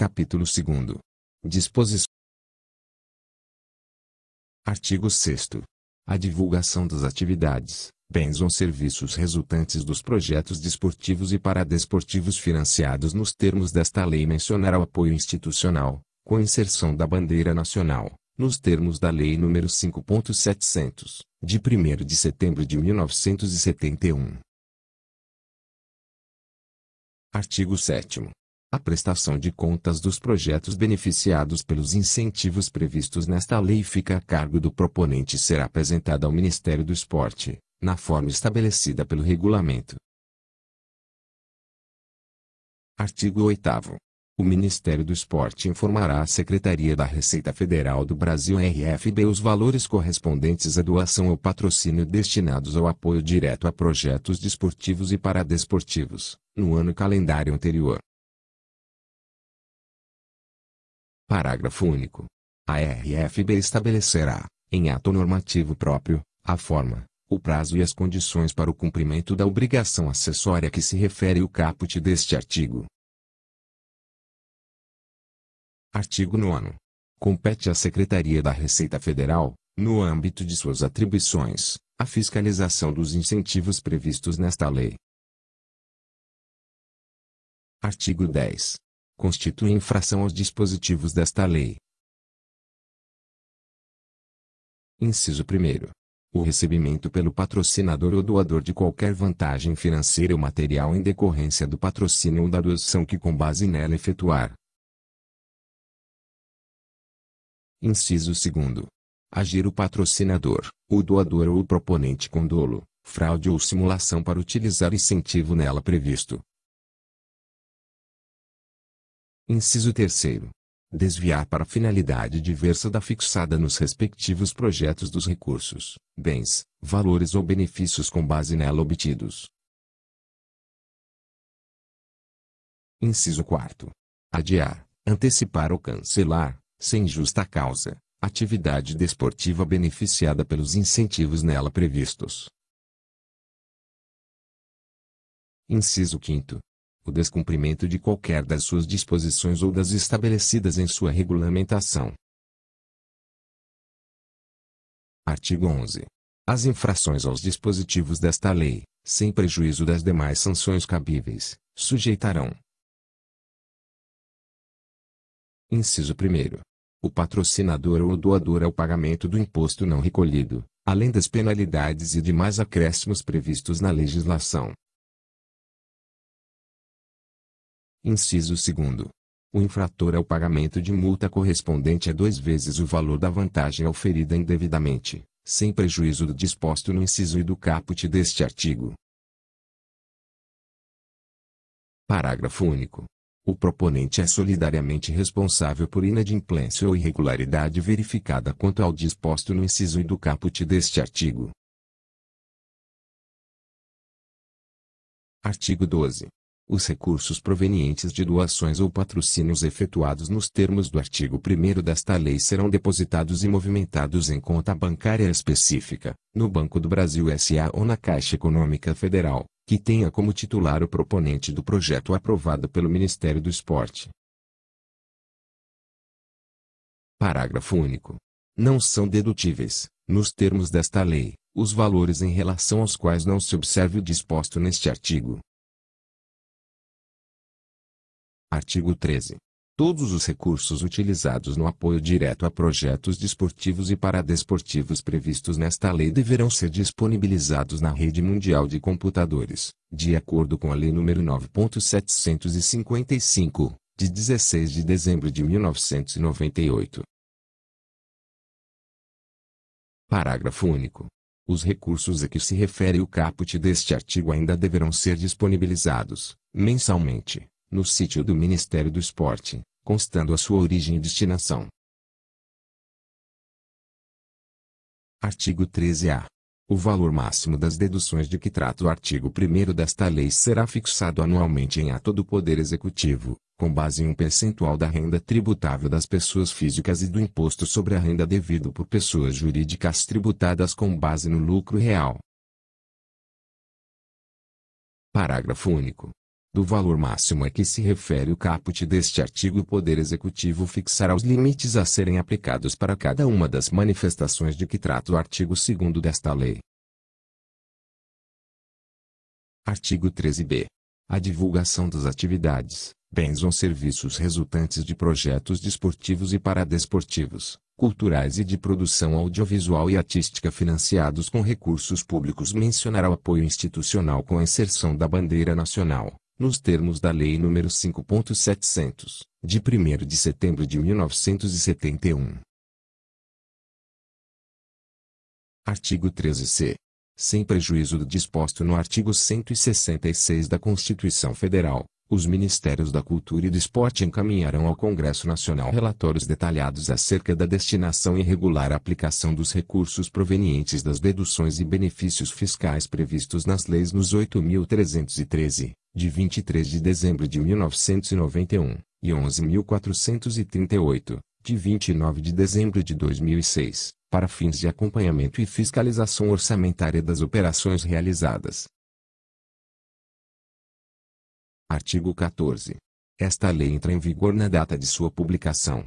Capítulo 2. Disposições. Artigo 6. A divulgação das atividades, bens ou serviços resultantes dos projetos desportivos e paradesportivos financiados nos termos desta lei mencionará o apoio institucional, com inserção da bandeira nacional, nos termos da Lei nº 5.700, de 1 de setembro de 1971. Artigo 7 a prestação de contas dos projetos beneficiados pelos incentivos previstos nesta lei fica a cargo do proponente e será apresentada ao Ministério do Esporte, na forma estabelecida pelo regulamento. Artigo 8 O Ministério do Esporte informará à Secretaria da Receita Federal do Brasil RFB os valores correspondentes à doação ou patrocínio destinados ao apoio direto a projetos desportivos e paradesportivos, no ano calendário anterior Parágrafo único. A RFB estabelecerá, em ato normativo próprio, a forma, o prazo e as condições para o cumprimento da obrigação acessória a que se refere o caput deste artigo. Artigo 9. Compete à Secretaria da Receita Federal, no âmbito de suas atribuições, a fiscalização dos incentivos previstos nesta lei. Artigo 10 constitui infração aos dispositivos desta lei. Inciso 1. O recebimento pelo patrocinador ou doador de qualquer vantagem financeira ou material em decorrência do patrocínio ou da doação que com base nela efetuar. Inciso 2. Agir o patrocinador, o doador ou o proponente com dolo, fraude ou simulação para utilizar incentivo nela previsto, Inciso 3. Desviar para finalidade diversa da fixada nos respectivos projetos dos recursos, bens, valores ou benefícios com base nela obtidos. Inciso 4. Adiar, antecipar ou cancelar, sem justa causa, atividade desportiva beneficiada pelos incentivos nela previstos. Inciso 5 o descumprimento de qualquer das suas disposições ou das estabelecidas em sua regulamentação. Artigo 11. As infrações aos dispositivos desta lei, sem prejuízo das demais sanções cabíveis, sujeitarão. Inciso 1. O patrocinador ou o doador ao pagamento do imposto não recolhido, além das penalidades e demais acréscimos previstos na legislação, Inciso 2. O infrator ao é pagamento de multa correspondente a duas vezes o valor da vantagem oferida indevidamente, sem prejuízo do disposto no inciso e do caput deste artigo. Parágrafo único. O proponente é solidariamente responsável por inadimplência ou irregularidade verificada quanto ao disposto no inciso e do caput deste artigo. Artigo 12 os recursos provenientes de doações ou patrocínios efetuados nos termos do artigo 1 desta lei serão depositados e movimentados em conta bancária específica, no Banco do Brasil S.A. ou na Caixa Econômica Federal, que tenha como titular o proponente do projeto aprovado pelo Ministério do Esporte. Parágrafo único. Não são dedutíveis, nos termos desta lei, os valores em relação aos quais não se observe o disposto neste artigo Artigo 13. Todos os recursos utilizados no apoio direto a projetos desportivos e paradesportivos previstos nesta lei deverão ser disponibilizados na rede mundial de computadores, de acordo com a Lei nº 9.755, de 16 de dezembro de 1998. Parágrafo único. Os recursos a que se refere o caput deste artigo ainda deverão ser disponibilizados, mensalmente, no sítio do Ministério do Esporte, constando a sua origem e destinação. Artigo 13-A. O valor máximo das deduções de que trata o artigo 1 desta lei será fixado anualmente em ato do Poder Executivo, com base em um percentual da renda tributável das pessoas físicas e do imposto sobre a renda devido por pessoas jurídicas tributadas com base no lucro real. Parágrafo único do valor máximo a que se refere o caput deste artigo o Poder Executivo fixará os limites a serem aplicados para cada uma das manifestações de que trata o artigo 2 desta lei. Artigo 13b. A divulgação das atividades, bens ou serviços resultantes de projetos desportivos e paradesportivos, culturais e de produção audiovisual e artística financiados com recursos públicos mencionará o apoio institucional com a inserção da bandeira nacional, nos termos da Lei nº 5.700, de 1º de setembro de 1971. Artigo 13c. Sem prejuízo do disposto no artigo 166 da Constituição Federal, os Ministérios da Cultura e do Esporte encaminharão ao Congresso Nacional relatórios detalhados acerca da destinação e regular aplicação dos recursos provenientes das deduções e benefícios fiscais previstos nas leis nos 8.313, de 23 de dezembro de 1991, e 11.438, de 29 de dezembro de 2006, para fins de acompanhamento e fiscalização orçamentária das operações realizadas. Artigo 14. Esta lei entra em vigor na data de sua publicação,